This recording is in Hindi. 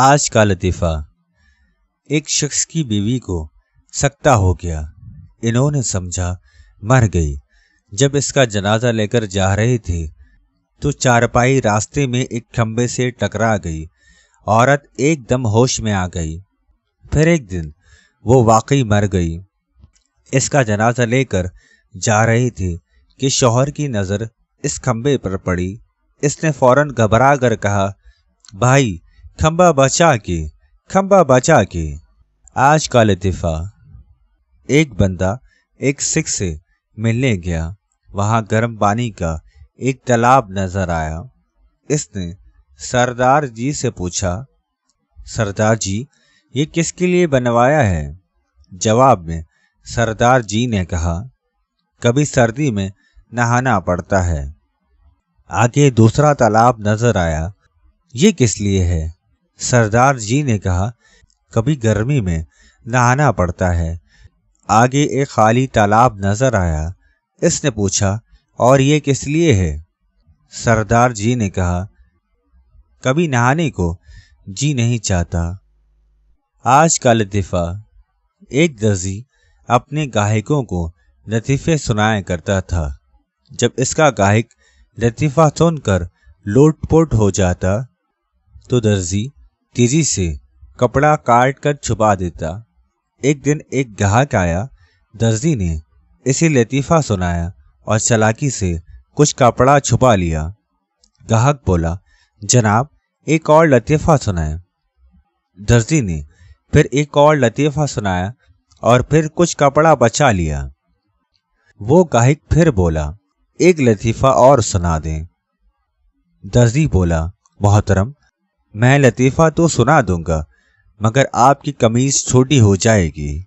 आज का लतीफ़ा एक शख्स की बीवी को सकता हो गया इन्होंने समझा मर गई जब इसका जनाजा लेकर जा रहे थे तो चारपाई रास्ते में एक खंबे से टकरा गई औरत एकदम होश में आ गई फिर एक दिन वो वाकई मर गई इसका जनाजा लेकर जा रहे थे कि शौहर की नज़र इस खम्भे पर पड़ी इसने फौरन घबरा कर कहा भाई खम्बा बचा के खम्बा बचा के आज का लतीफ़ा एक बंदा एक सिख से मिलने गया वहाँ गर्म पानी का एक तालाब नज़र आया इसने सरदार जी से पूछा सरदार जी ये किसके लिए बनवाया है जवाब में सरदार जी ने कहा कभी सर्दी में नहाना पड़ता है आगे दूसरा तालाब नजर आया ये किस लिए है सरदार जी ने कहा कभी गर्मी में नहाना पड़ता है आगे एक खाली तालाब नजर आया इसने पूछा और ये किस लिए है सरदार जी ने कहा कभी नहाने को जी नहीं चाहता आज का लतीफ़ा एक दर्जी अपने गाहकों को लतीफ़े सुनाया करता था जब इसका गाहक लतीफ़ा सुनकर लोटपोट हो जाता तो दर्जी तेजी से कपड़ा काट कर छुपा देता एक दिन एक ग्राहक आया दर्जी ने इसे लतीफ़ा सुनाया और चलाकी से कुछ कपड़ा छुपा लिया ग्राहक बोला जनाब एक और लतीफ़ा सुनाया दर्जी ने फिर एक और लतीफ़ा सुनाया और फिर कुछ कपड़ा बचा लिया वो गाहक फिर बोला एक लतीफ़ा और सुना दें दर्जी बोला मोहतरम मैं लतीफ़ा तो सुना दूंगा मगर आपकी कमीज़ छोटी हो जाएगी